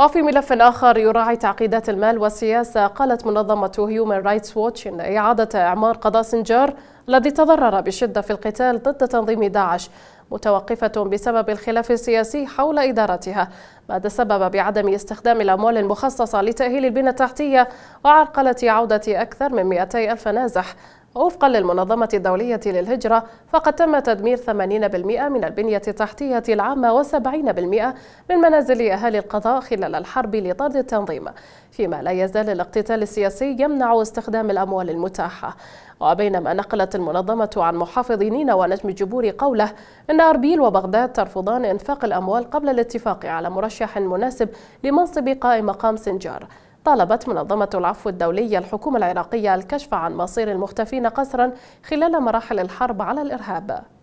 وفي ملف آخر يراعي تعقيدات المال والسياسة قالت منظمة هيومن رايتس ووتش إن إعادة إعمار قضاء سنجار الذي تضرر بشدة في القتال ضد تنظيم داعش متوقفة بسبب الخلاف السياسي حول إدارتها ما تسبب بعدم استخدام الأموال المخصصة لتأهيل البنى التحتية وعرقلة عودة أكثر من 200 ألف نازح ووفقا للمنظمة الدولية للهجرة فقد تم تدمير 80% من البنية التحتية العامة و70% من منازل أهالي القضاء خلال الحرب لطرد التنظيم فيما لا يزال الاقتتال السياسي يمنع استخدام الأموال المتاحة وبينما نقلت المنظمة عن محافظ نينوى ونجم الجبور قوله إن أربيل وبغداد ترفضان إنفاق الأموال قبل الاتفاق على مرشح مناسب لمنصب قائم مقام سنجار طالبت منظمة العفو الدولية الحكومة العراقية الكشف عن مصير المختفين قسرا خلال مراحل الحرب على الإرهاب